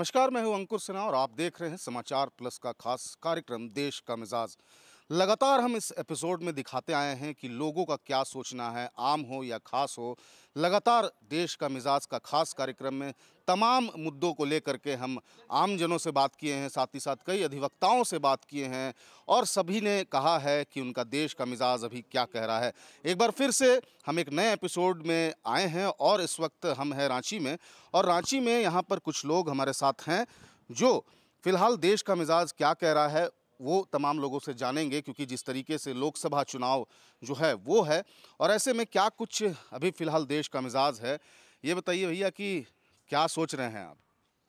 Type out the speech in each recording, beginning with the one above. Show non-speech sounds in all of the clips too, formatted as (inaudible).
नमस्कार मैं हूं अंकुर सिन्हा और आप देख रहे हैं समाचार प्लस का खास कार्यक्रम देश का मिजाज लगातार हम इस एपिसोड में दिखाते आए हैं कि लोगों का क्या सोचना है आम हो या खास हो लगातार देश का मिजाज का खास कार्यक्रम में तमाम मुद्दों को लेकर के हम आमजनों से बात किए हैं साथ ही साथ कई अधिवक्ताओं से बात किए हैं और सभी ने कहा है कि उनका देश का मिजाज अभी क्या कह रहा है एक बार फिर से हम एक नए एपिसोड में आए हैं और इस वक्त हम हैं रांची में और रांची में यहाँ पर कुछ लोग हमारे साथ हैं जो फ़िलहाल देश का मिजाज क्या कह रहा है वो तमाम लोगों से जानेंगे क्योंकि जिस तरीके से लोकसभा चुनाव जो है वो है और ऐसे में क्या कुछ अभी फ़िलहाल देश का मिजाज है ये बताइए भैया कि क्या सोच रहे हैं आप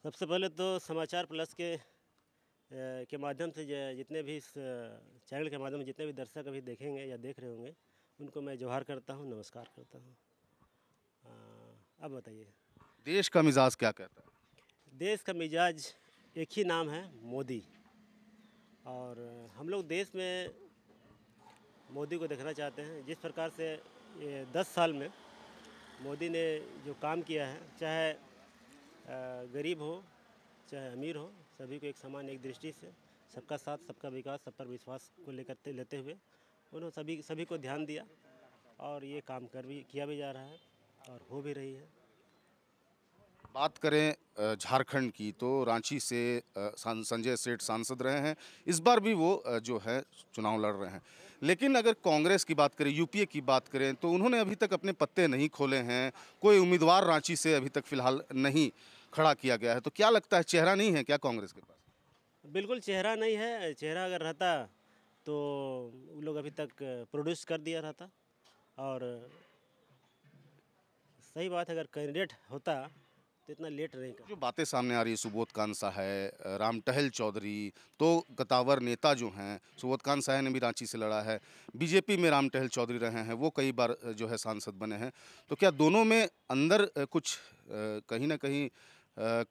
सबसे पहले तो समाचार प्लस के के माध्यम से जितने भी इस चैनल के माध्यम से जितने भी दर्शक अभी देखेंगे या देख रहे होंगे उनको मैं जोहार करता हूँ नमस्कार करता हूँ अब बताइए देश का मिजाज क्या कहता है देश का मिजाज एक ही नाम है मोदी और हम लोग देश में मोदी को देखना चाहते हैं जिस प्रकार से ये दस साल में मोदी ने जो काम किया है चाहे गरीब हो चाहे अमीर हो सभी को एक समान एक दृष्टि से सबका साथ सबका विकास सब पर विश्वास को लेकर लेते हुए उन्होंने सभी सभी को ध्यान दिया और ये काम कर भी किया भी जा रहा है और हो भी रही है बात करें झारखंड की तो रांची से संजय सेठ सांसद रहे हैं इस बार भी वो जो है चुनाव लड़ रहे हैं लेकिन अगर कांग्रेस की बात करें यूपीए की बात करें तो उन्होंने अभी तक अपने पत्ते नहीं खोले हैं कोई उम्मीदवार रांची से अभी तक फ़िलहाल नहीं खड़ा किया गया है तो क्या लगता है चेहरा नहीं है क्या कांग्रेस के पास बिल्कुल चेहरा नहीं है चेहरा अगर रहता तो वो लोग अभी तक प्रोड्यूस कर दिया रहता और सही बात है अगर कैंडिडेट होता तो इतना लेट नहीं कर जो बातें सामने आ रही है सुबोध कांसा है राम टहल चौधरी तो गतावर नेता जो हैं सुबोध कान साह ने भी रांची से लड़ा है बीजेपी में राम टहल चौधरी रहे हैं वो कई बार जो है सांसद बने हैं तो क्या दोनों में अंदर कुछ कहीं ना कहीं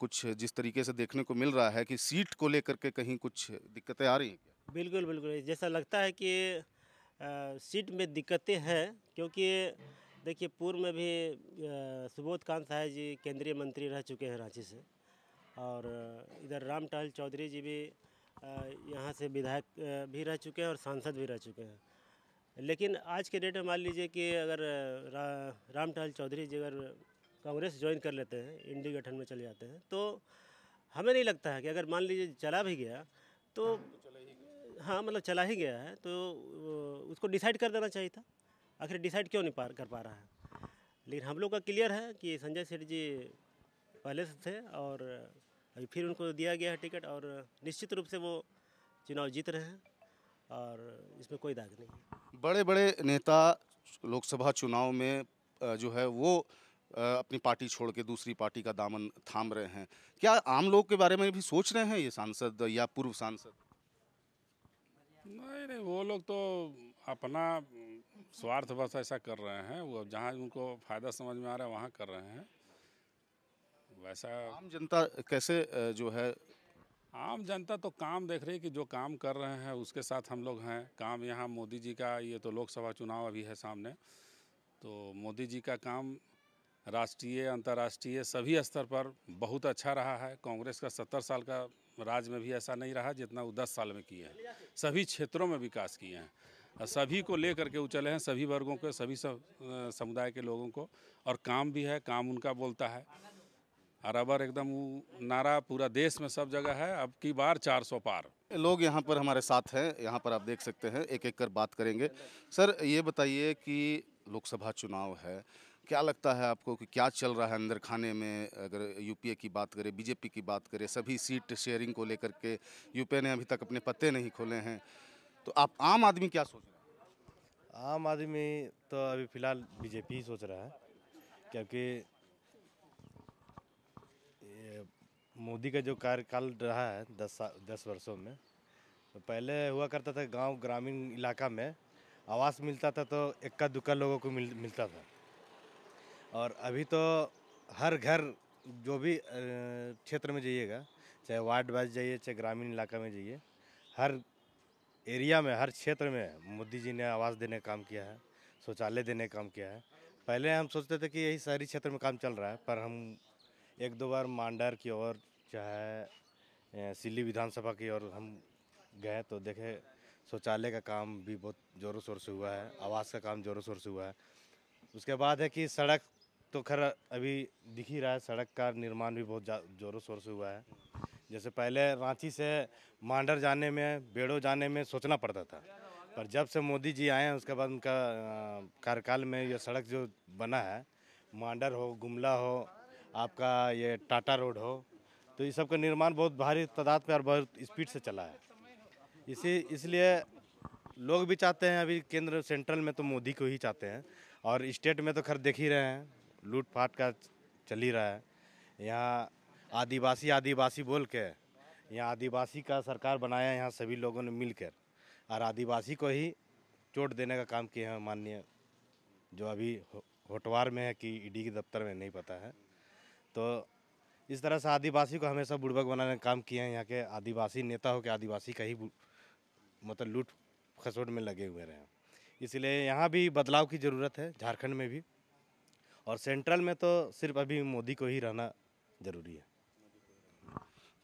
कुछ जिस तरीके से देखने को मिल रहा है कि सीट को लेकर के कहीं कुछ दिक्कतें आ रही हैं बिल्कुल बिल्कुल जैसा लगता है कि आ, सीट में दिक्कतें हैं क्योंकि देखिए पूर्व में भी सुबोध कांत सहाय जी केंद्रीय मंत्री रह चुके हैं रांची से और इधर राम टहल चौधरी जी भी यहाँ से विधायक भी रह चुके हैं और सांसद भी रह चुके हैं लेकिन आज के डेट में मान लीजिए कि अगर रा, राम टहल चौधरी जी अगर कांग्रेस ज्वाइन कर लेते हैं इंडी गठन में चले जाते हैं तो हमें नहीं लगता है कि अगर मान लीजिए चला भी गया तो हाँ, तो हाँ मतलब चला ही गया है तो उसको डिसाइड कर देना चाहिए था आखिर डिसाइड क्यों नहीं पा कर पा रहा है लेकिन हम लोग का क्लियर है कि संजय सेठ जी पहले से थे और अभी फिर उनको दिया गया है टिकट और निश्चित रूप से वो चुनाव जीत रहे हैं और इसमें कोई दाग नहीं बड़े बड़े नेता लोकसभा चुनाव में जो है वो अपनी पार्टी छोड़ के दूसरी पार्टी का दामन थाम रहे हैं क्या आम लोग के बारे में भी सोच रहे हैं ये सांसद या पूर्व सांसद नहीं नहीं वो लोग तो अपना स्वार्थ बस ऐसा कर रहे हैं वो जहाँ उनको फ़ायदा समझ में आ रहा है वहाँ कर रहे हैं वैसा आम जनता कैसे जो है आम जनता तो काम देख रही है कि जो काम कर रहे हैं उसके साथ हम लोग हैं काम यहाँ मोदी जी का ये तो लोकसभा चुनाव अभी है सामने तो मोदी जी का काम राष्ट्रीय अंतर्राष्ट्रीय सभी स्तर पर बहुत अच्छा रहा है कांग्रेस का सत्तर साल का राज में भी ऐसा नहीं रहा जितना वो दस साल में किए हैं सभी क्षेत्रों में विकास किए हैं सभी को लेकर के उचले हैं सभी वर्गों के सभी समुदाय के लोगों को और काम भी है काम उनका बोलता है बराबर एकदम नारा पूरा देश में सब जगह है अब की बार 400 पार लोग यहाँ पर हमारे साथ हैं यहाँ पर आप देख सकते हैं एक एक कर बात करेंगे सर ये बताइए कि लोकसभा चुनाव है क्या लगता है आपको कि क्या चल रहा है अंदर खाने में अगर यूपीए की बात करें बीजेपी की बात करें सभी सीट शेयरिंग को लेकर के यूपीए ने अभी तक अपने पत्ते नहीं खोले हैं तो आप आम आदमी क्या सोच रहे हैं आम आदमी तो अभी फिलहाल बीजेपी ही सोच रहा है क्योंकि मोदी का जो कार्यकाल रहा है दस दस वर्षों में तो पहले हुआ करता था गांव ग्रामीण इलाका में आवास मिलता था तो इक्का दुक्का लोगों को मिल मिलता था और अभी तो हर घर जो भी क्षेत्र में जाइएगा चाहे वार्ड वाइज जाइए चाहे ग्रामीण इलाका में जाइए हर एरिया में हर क्षेत्र में मोदी जी ने आवाज़ देने का काम किया है शौचालय देने का काम किया है पहले हम सोचते थे कि यही शहरी क्षेत्र में काम चल रहा है पर हम एक दो बार मांडर की ओर चाहे सिल्ली विधानसभा की ओर हम गए तो देखे शौचालय का काम भी बहुत ज़ोरों शोर से हुआ है आवास का काम ज़ोरों शोर से हुआ है उसके बाद है कि सड़क तो खैर अभी दिख ही रहा है सड़क का निर्माण भी बहुत ज़ोरों शोर से हुआ है जैसे पहले रांची से मांडर जाने में बेड़ो जाने में सोचना पड़ता था पर जब से मोदी जी आए हैं उसके बाद उनका कार्यकाल में ये सड़क जो बना है मांडर हो गुमला हो आपका ये टाटा रोड हो तो ये सब का निर्माण बहुत भारी तादाद पर और बहुत स्पीड से चला है इसी इसलिए लोग भी चाहते हैं अभी केंद्र सेंट्रल में तो मोदी को ही चाहते हैं और स्टेट में तो खैर देख ही रहे हैं लूट का चल ही रहा है यहाँ आदिवासी आदिवासी बोल के यहाँ आदिवासी का सरकार बनाया यहाँ सभी लोगों ने मिलकर और आदिवासी को ही चोट देने का काम किया है माननीय जो अभी होटवार में है कि ईडी के दफ्तर में नहीं पता है तो इस तरह से आदिवासी को हमेशा बुड़बक बनाने का काम किए हैं यहाँ के आदिवासी नेता हो के आदिवासी का ही मतलब लूट खसोट में लगे हुए रहे हैं इसलिए यहाँ भी बदलाव की ज़रूरत है झारखंड में भी और सेंट्रल में तो सिर्फ अभी मोदी को ही रहना ज़रूरी है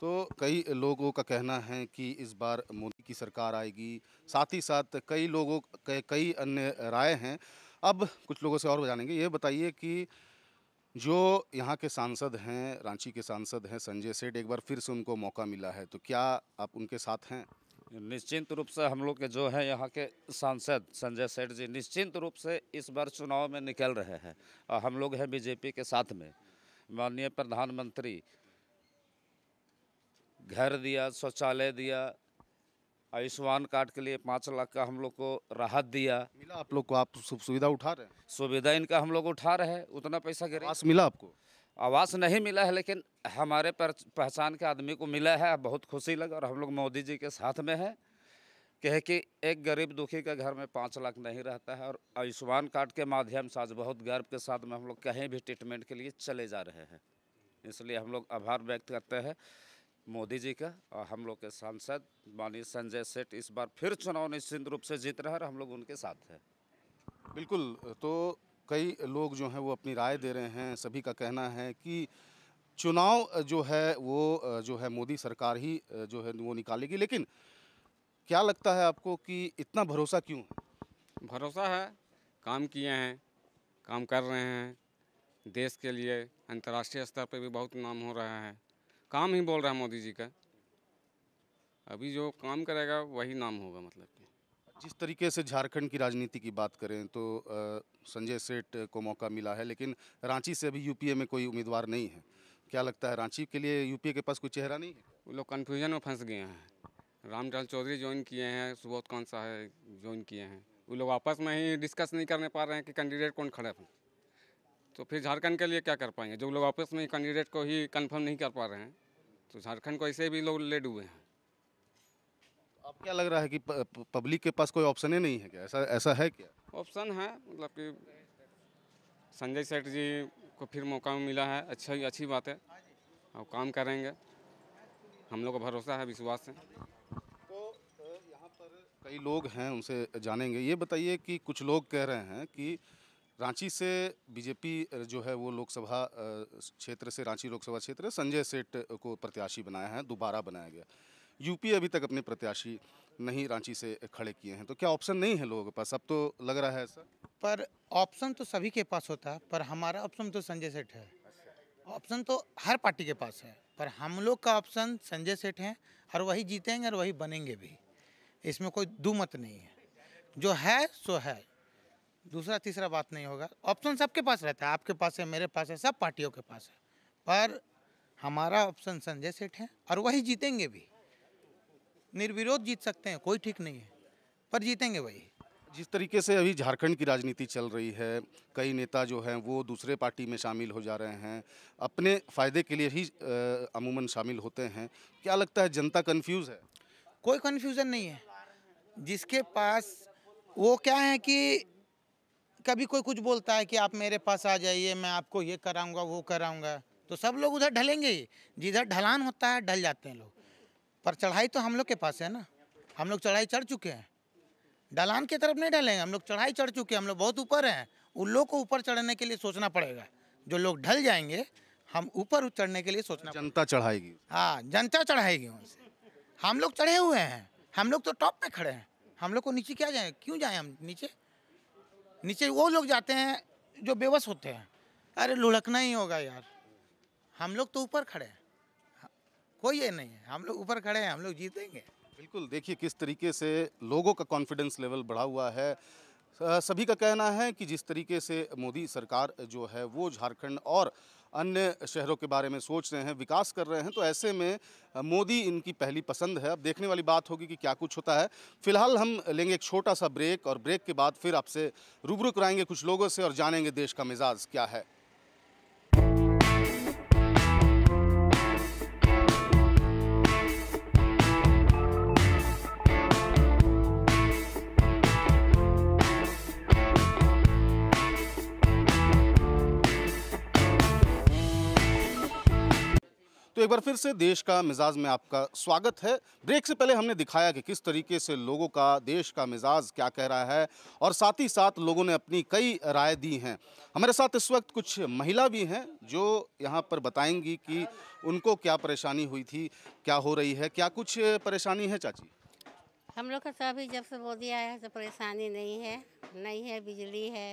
तो कई लोगों का कहना है कि इस बार मोदी की सरकार आएगी साथ ही साथ कई लोगों कई अन्य राय हैं अब कुछ लोगों से और जानेंगे ये बताइए कि जो यहाँ के सांसद हैं रांची के सांसद हैं संजय सेठ एक बार फिर से उनको मौका मिला है तो क्या आप उनके साथ हैं निश्चित रूप से हम लोग के जो हैं यहाँ के सांसद संजय सेठ जी निश्चित रूप से इस बार चुनाव में निकल रहे हैं और हम लोग हैं बीजेपी के साथ में माननीय प्रधानमंत्री घर दिया शौचालय दिया आयुष्मान कार्ड के लिए पाँच लाख का हम लोग को राहत दिया मिला आप लोग को आप सुविधा उठा रहे हैं सुविधा इनका हम लोग उठा रहे हैं उतना पैसा गिर आवास मिला आपको आवास नहीं मिला है लेकिन हमारे पहचान के आदमी को मिला है बहुत खुशी लगा और हम लोग मोदी जी के साथ में है कहे कि एक गरीब दुखी के घर में पाँच लाख नहीं रहता है और आयुष्मान कार्ड के माध्यम से आज बहुत गर्व के साथ में हम लोग कहीं भी ट्रीटमेंट के लिए चले जा रहे हैं इसलिए हम लोग आभार व्यक्त करते हैं मोदी जी का और हम लोग के सांसद माननीय संजय सेठ इस बार फिर चुनाव निश्चित रूप से जीत रहे हैं और हम लोग उनके साथ हैं बिल्कुल तो कई लोग जो हैं वो अपनी राय दे रहे हैं सभी का कहना है कि चुनाव जो है वो जो है मोदी सरकार ही जो है वो निकालेगी लेकिन क्या लगता है आपको कि इतना भरोसा क्यों भरोसा है काम किए हैं काम कर रहे हैं देश के लिए अंतर्राष्ट्रीय स्तर पर भी बहुत नाम हो रहा है काम ही बोल रहा है मोदी जी का अभी जो काम करेगा वही नाम होगा मतलब कि जिस तरीके से झारखंड की राजनीति की बात करें तो संजय सेठ को मौका मिला है लेकिन रांची से अभी यूपीए में कोई उम्मीदवार नहीं है क्या लगता है रांची के लिए यूपीए के पास कोई चेहरा नहीं है वो लोग कन्फ्यूजन में फंस गए हैं रामचंद्र चौधरी ज्वाइन किए हैं सुबोध कौन सा है ज्वाइन किए हैं वो लोग आपस में ही डिस्कस नहीं करने पा रहे हैं कि कैंडिडेट कौन खड़े हैं तो फिर झारखंड के लिए क्या कर पाएंगे जो लोग आपस में ही कैंडिडेट को ही कंफर्म नहीं कर पा रहे हैं तो झारखंड को ऐसे भी लोग ले डूबे हैं अब क्या लग रहा है कि पब्लिक के पास कोई ऑप्शन ही नहीं है क्या ऐसा ऐसा है क्या ऑप्शन है मतलब कि संजय सेठ जी को फिर मौका मिला है अच्छा अच्छी बात है और काम करेंगे हम लोग का भरोसा है विश्वास है तो यहाँ पर कई लोग हैं उनसे जानेंगे ये बताइए कि कुछ लोग कह रहे हैं कि रांची से बीजेपी जो है वो लोकसभा क्षेत्र से रांची लोकसभा क्षेत्र संजय सेठ को प्रत्याशी बनाया है दोबारा बनाया गया यूपी अभी तक अपने प्रत्याशी नहीं रांची से खड़े किए हैं तो क्या ऑप्शन नहीं है लोगों के पास अब तो लग रहा है ऐसा पर ऑप्शन तो सभी के पास होता है पर हमारा ऑप्शन तो संजय सेठ है अच्छा। ऑप्शन तो हर पार्टी के पास है पर हम लोग का ऑप्शन संजय सेठ है और वही जीतेंगे और वही बनेंगे भी इसमें कोई दो मत नहीं है जो है सो है दूसरा तीसरा बात नहीं होगा ऑप्शन सबके पास रहता है आपके पास है मेरे पास है सब पार्टियों के पास है पर हमारा ऑप्शन संजय सेठ है और वही जीतेंगे भी निर्विरोध जीत सकते हैं कोई ठीक नहीं है पर जीतेंगे वही जिस तरीके से अभी झारखंड की राजनीति चल रही है कई नेता जो हैं वो दूसरे पार्टी में शामिल हो जा रहे हैं अपने फ़ायदे के लिए ही अमूमन शामिल होते हैं क्या लगता है जनता कन्फ्यूज़ है कोई कन्फ्यूज़न नहीं है जिसके पास वो क्या है कि कभी कोई कुछ बोलता है कि आप मेरे पास आ जाइए मैं आपको ये कराऊंगा वो कराऊंगा तो सब लोग उधर ढलेंगे ही जिधर ढलान होता है ढल जाते हैं लोग पर चढ़ाई तो हम लोग के पास है ना हम लोग चढ़ाई चढ़ चुके हैं ढलान की तरफ नहीं ढलेंगे हम लोग चढ़ाई चढ़ चुके हैं हम लोग बहुत ऊपर हैं उन लोग को ऊपर चढ़ने के लिए सोचना पड़ेगा जो लोग ढल जाएंगे हम ऊपर चढ़ने के लिए सोचना जनता चढ़ाएगी हाँ जनता चढ़ाएगी उनसे हम लोग चढ़े हुए हैं हम लोग तो टॉप पे खड़े हैं हम लोग को नीचे क्या जाए क्यों जाए हम नीचे नीचे वो लोग जाते हैं जो बेबस होते हैं अरे लुढ़कना ही होगा यार हम लोग तो ऊपर खड़े हैं कोई ये नहीं है हम लोग ऊपर खड़े हैं हम लोग जीतेंगे बिल्कुल देखिए किस तरीके से लोगों का कॉन्फिडेंस लेवल बढ़ा हुआ है सभी का कहना है कि जिस तरीके से मोदी सरकार जो है वो झारखंड और अन्य शहरों के बारे में सोच रहे हैं विकास कर रहे हैं तो ऐसे में मोदी इनकी पहली पसंद है अब देखने वाली बात होगी कि क्या कुछ होता है फिलहाल हम लेंगे एक छोटा सा ब्रेक और ब्रेक के बाद फिर आपसे रूबरू कराएंगे कुछ लोगों से और जानेंगे देश का मिजाज क्या है एक बार फिर से देश का मिजाज में आपका स्वागत है ब्रेक से पहले हमने दिखाया कि किस तरीके से लोगों का देश का मिजाज क्या कह रहा है और साथ ही साथ लोगों ने अपनी कई राय दी हैं हमारे साथ इस वक्त कुछ महिला भी हैं जो यहाँ पर बताएंगी कि उनको क्या परेशानी हुई थी क्या हो रही है क्या कुछ परेशानी है चाची हम लोग का तो अभी जब से मोदी आया है तो परेशानी नहीं है नहीं है बिजली है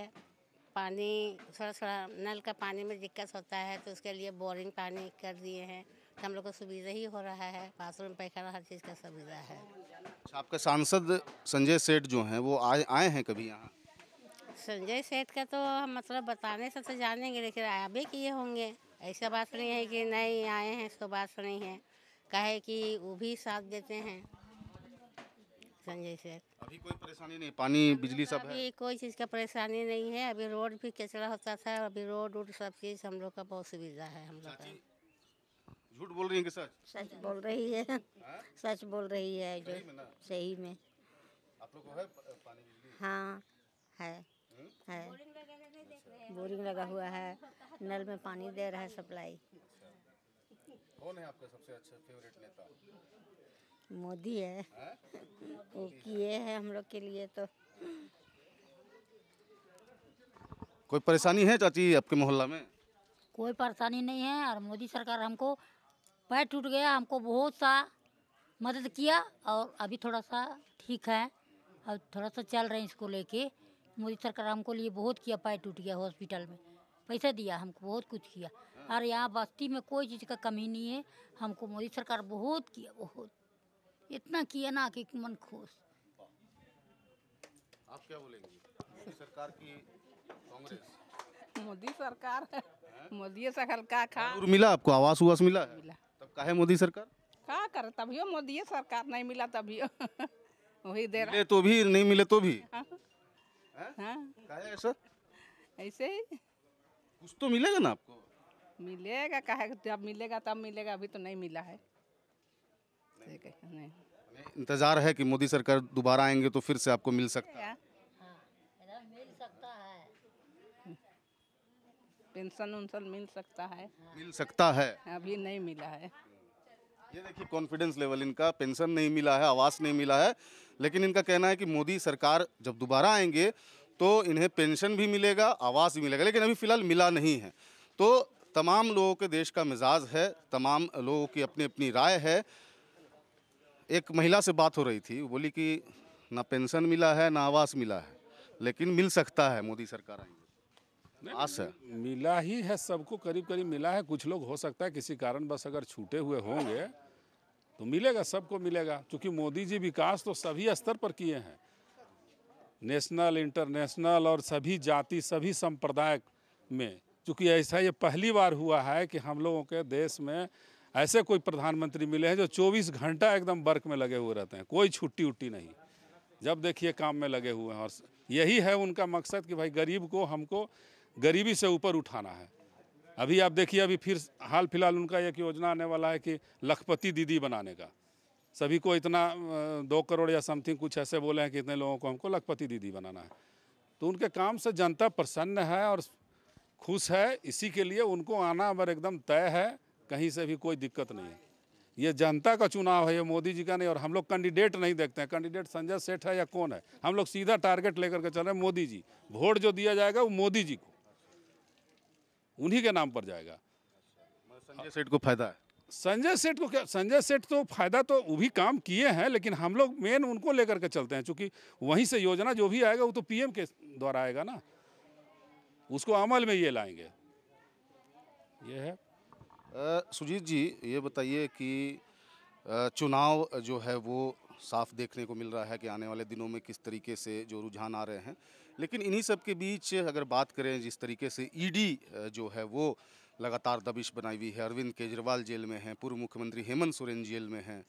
पानी थोड़ा थोड़ा नल का पानी में दिक्कत होता है तो उसके लिए बोरिंग पानी कर दिए हैं हम लोग को सुविधा ही हो रहा है बाथरूम पैखाना हर चीज़ का सुविधा है अच्छा, आपका सांसद संजय सेठ जो हैं वो आए आए हैं कभी यहाँ संजय सेठ का तो हम मतलब बताने से तो जानेंगे लेकिन आबे किए होंगे ऐसा बात नहीं है कि नहीं आए हैं इसको बात नहीं है कहे कि वो भी साथ देते हैं संजय सेठ अभी कोई परेशानी नहीं पानी बिजली सब अभी है कोई चीज़ का परेशानी नहीं है अभी रोड भी कचरा होता था अभी रोड उड सब चीज़ हम लोग का बहुत सुविधा है हम लोग का झूठ बोल रही है कि सच सच बोल रही है हाँ? सच बोल रही है जो सही में आप लोग को है पानी बिजली हाँ है है बोरिंग लगा हुआ है नल में पानी दे रहा है सप्लाई अच्छा। कौन है आपका सबसे अच्छा फेवरेट नेता मोदी है हाँ? वो किए है हम लोग के लिए तो कोई परेशानी है चाची आपके मोहल्ला में कोई परेशानी नहीं है और मोदी सरकार हमको पैर टूट गया हमको बहुत सा मदद किया और अभी थोड़ा सा ठीक है अब थोड़ा सा चल रहे हैं इसको लेके मोदी सरकार हमको लिए बहुत किया पैर टूट गया हॉस्पिटल में पैसा दिया हमको बहुत कुछ किया और यहाँ बस्ती में कोई चीज़ का कमी नहीं है हमको मोदी सरकार बहुत किया बहुत इतना किया ना कि मन खुश आप क्या बोलेंगे मोदी सरकार की कांग्रेस मोदी सरकार मोदी सरकार का खा मिला आपको आवास उवास मिला मिला तब काहे मोदी सरकार का कर तभी मोदी सरकार नहीं मिला तभी (laughs) वही दे रहा तो भी नहीं मिले तो भी हाँ। हाँ? हाँ। ऐसे ही कुछ तो मिलेगा ना आपको मिलेगा कहे जब मिलेगा तब मिलेगा अभी तो नहीं मिला है नहीं। नहीं। इंतजार है कि मोदी सरकार दोबारा आएंगे तो फिर से आपको मिल सकता है पेंशन उन्सन मिल सकता है मिल सकता है अभी नहीं मिला है ये देखिए कॉन्फिडेंस लेवल इनका पेंशन नहीं मिला है आवास नहीं मिला है लेकिन इनका कहना है कि मोदी सरकार जब दोबारा आएंगे तो इन्हें पेंशन भी मिलेगा आवास भी मिलेगा लेकिन अभी फ़िलहाल मिला नहीं है तो तमाम लोगों के देश का मिजाज है तमाम लोगों की अपनी अपनी राय है एक महिला से बात हो रही थी बोली कि ना पेंशन मिला है ना आवास मिला है लेकिन मिल सकता है मोदी सरकार आएंगे आस है हाँ, मिला ही है सबको करीब करीब मिला है कुछ लोग हो सकता है किसी कारण बस अगर छूटे हुए होंगे तो मिलेगा सबको मिलेगा क्योंकि मोदी जी विकास तो सभी स्तर पर किए हैं नेशनल इंटरनेशनल और सभी जाति सभी संप्रदाय में चूँकि ऐसा ये पहली बार हुआ है कि हम लोगों के देश में ऐसे कोई प्रधानमंत्री मिले हैं जो 24 घंटा एकदम वर्क में लगे हुए रहते हैं कोई छुट्टी उट्टी नहीं जब देखिए काम में लगे हुए हैं और यही है उनका मकसद कि भाई गरीब को हमको गरीबी से ऊपर उठाना है अभी आप देखिए अभी फिर हाल फिलहाल उनका एक योजना आने वाला है कि लखपति दीदी बनाने का सभी को इतना दो करोड़ या समथिंग कुछ ऐसे बोले हैं कि इतने लोगों को हमको लखपति दीदी बनाना है तो उनके काम से जनता प्रसन्न है और खुश है इसी के लिए उनको आना अगर एकदम तय है कहीं से भी कोई दिक्कत नहीं है ये जनता का चुनाव है ये मोदी जी का नहीं और हम लोग कैंडिडेट नहीं देखते हैं कैंडिडेट संजय सेठ है या कौन है हम लोग सीधा टारगेट लेकर के चल रहे हैं मोदी जी वोट जो दिया जाएगा वो मोदी जी को उन्हीं के नाम पर जाएगा संजय सेठ को फायदा है संजय सेठ को क्या संजय सेठ तो फायदा तो वो भी काम किए हैं लेकिन हम लोग मेन उनको लेकर के चलते हैं क्योंकि वहीं से योजना जो भी आएगा वो तो पीएम के द्वारा आएगा ना उसको अमल में ये लाएंगे ये है सुजीत जी ये बताइए कि चुनाव जो है वो साफ देखने को मिल रहा है कि आने वाले दिनों में किस तरीके से जो रुझान आ रहे हैं लेकिन इन्हीं सब के बीच अगर बात करें जिस तरीके से ईडी e जो है वो लगातार दबिश बनाई हुई है अरविंद केजरीवाल जेल में हैं पूर्व मुख्यमंत्री हेमंत सोरेन जेल में हैं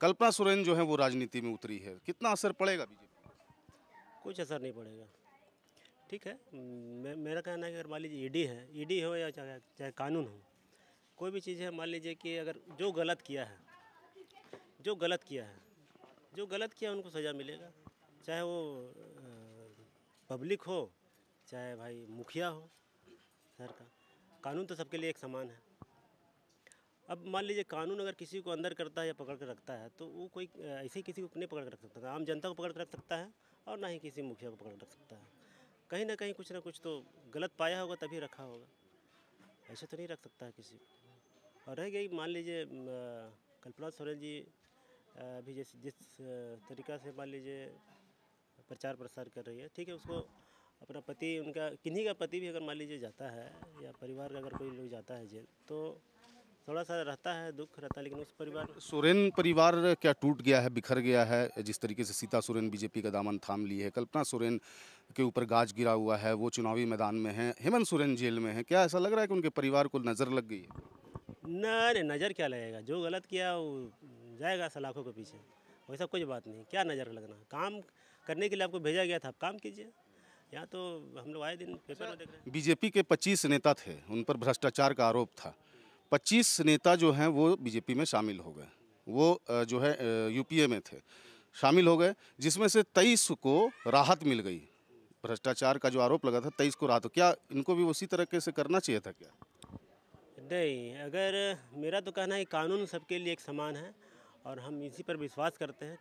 कल्पना सोरेन जो है वो राजनीति में उतरी है कितना असर पड़ेगा बीजेपी कुछ असर नहीं पड़ेगा ठीक है मे, मेरा कहना है कि अगर मान लीजिए ईडी e है ईडी e हो या चाहे चाहे कानून हो कोई भी चीज़ है मान लीजिए कि अगर जो गलत किया है जो गलत किया है जो गलत किया उनको सज़ा मिलेगा चाहे वो पब्लिक हो चाहे भाई मुखिया हो शहर का कानून तो सबके लिए एक समान है अब मान लीजिए कानून अगर किसी को अंदर करता है या पकड़ कर रखता है तो वो कोई ऐसे ही किसी को नहीं पकड़ कर रख सकता है आम जनता को पकड़ कर रख सकता है और ना ही किसी मुखिया को पकड़ कर रख सकता है कहीं ना कहीं कुछ ना कुछ तो गलत पाया होगा तभी रखा होगा ऐसे तो नहीं रख सकता है किसी को और रह गई मान लीजिए कल्पना सोरेन जी अभी जिस जिस तरीका से मान लीजिए प्रचार प्रसार कर रही है ठीक है उसको अपना पति उनका किन्हीं का पति भी अगर मान लीजिए जाता है या परिवार का अगर कोई लोग जाता है जेल तो थोड़ा सा रहता है दुख रहता है लेकिन उस परिवार सोरेन परिवार क्या टूट गया है बिखर गया है जिस तरीके से सीता सोरेन बीजेपी का दामन थाम ली है कल्पना सोरेन के ऊपर गाज गिरा हुआ है वो चुनावी मैदान में है हेमंत सोरेन जेल में है क्या ऐसा लग रहा है कि उनके परिवार को नज़र लग गई है ना अरे नज़र क्या लगेगा जो गलत किया वो जाएगा सलाखों के पीछे वैसा कुछ बात नहीं क्या नज़र लगना काम करने के लिए आपको भेजा गया था आप काम कीजिए यहाँ तो हम लोग आए दिन पेपर में देख रहे हैं बीजेपी के 25 नेता थे उन पर भ्रष्टाचार का आरोप था 25 नेता जो हैं वो बीजेपी में शामिल हो गए वो जो है यूपीए में थे शामिल हो गए जिसमें से तेईस को राहत मिल गई भ्रष्टाचार का जो आरोप लगा था तेईस को राहत हो क्या इनको भी उसी तरीके से करना चाहिए था क्या नहीं अगर मेरा तो कहना है कानून सबके लिए एक समान है और हम इसी पर विश्वास करते हैं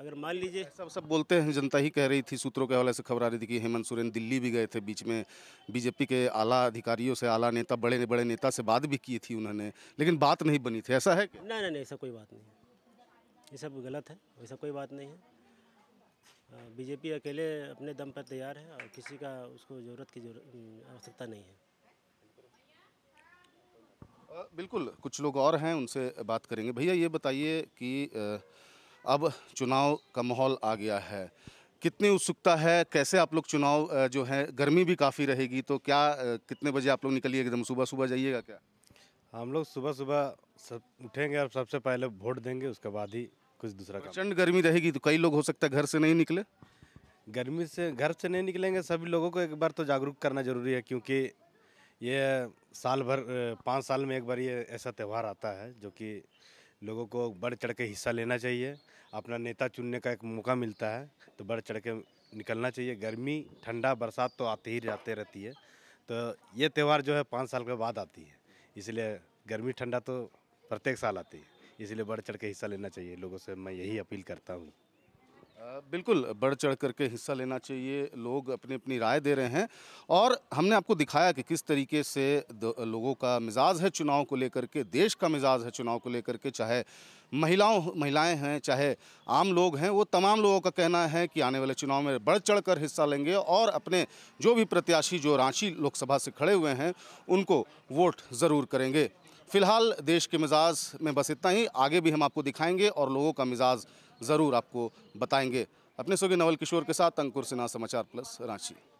अगर मान लीजिए सब सब बोलते हैं जनता ही कह रही थी सूत्रों के हवाले से खबर आ रही थी कि हेमंत सोरेन दिल्ली भी गए थे बीच में बीजेपी के आला अधिकारियों से आला नेता बड़े बड़े नेता से बात भी की थी उन्होंने लेकिन बात नहीं बनी थी ऐसा है कि नहीं नहीं ऐसा कोई बात नहीं है ये सब गलत है ऐसा कोई बात नहीं है बीजेपी अकेले अपने दम पर तैयार है और किसी का उसको ज़रूरत की आवश्यकता नहीं है बिल्कुल कुछ लोग और हैं उनसे बात करेंगे भैया ये बताइए कि अब चुनाव का माहौल आ गया है कितनी उत्सुकता है कैसे आप लोग चुनाव जो है गर्मी भी काफ़ी रहेगी तो क्या कितने बजे आप लोग निकलिए एकदम सुबह सुबह जाइएगा क्या हम लोग सुबह सुबह सब उठेंगे और सबसे पहले वोट देंगे उसके बाद ही कुछ दूसरा प्रचंड गर्मी रहेगी तो कई लोग हो सकता है घर से नहीं निकले गर्मी से घर से नहीं निकलेंगे सभी लोगों को एक बार तो जागरूक करना जरूरी है क्योंकि ये साल भर पाँच साल में एक बार ये ऐसा त्यौहार आता है जो कि लोगों को बढ़ चढ़ के हिस्सा लेना चाहिए अपना नेता चुनने का एक मौका मिलता है तो बढ़ चढ़ के निकलना चाहिए गर्मी ठंडा बरसात तो आते ही जाते रहती है तो ये त्यौहार जो है पाँच साल के बाद आती है इसलिए गर्मी ठंडा तो प्रत्येक साल आती है इसलिए बढ़ चढ़ के हिस्सा लेना चाहिए लोगों से मैं यही अपील करता हूँ बिल्कुल बढ़ चढ़ करके हिस्सा लेना चाहिए लोग अपनी अपनी राय दे रहे हैं और हमने आपको दिखाया कि किस तरीके से लोगों का मिजाज है चुनाव को लेकर के देश का मिजाज है चुनाव को लेकर के चाहे महिलाओं महिलाएं हैं चाहे आम लोग हैं वो तमाम लोगों का कहना है कि आने वाले चुनाव में बढ़ चढ़ कर हिस्सा लेंगे और अपने जो भी प्रत्याशी जो रांची लोकसभा से खड़े हुए हैं उनको वोट ज़रूर करेंगे फ़िलहाल देश के मिजाज में बस इतना ही आगे भी हम आपको दिखाएंगे और लोगों का मिजाज ज़रूर आपको बताएंगे अपने सोगे नवल किशोर के साथ अंकुर सिन्हा समाचार प्लस रांची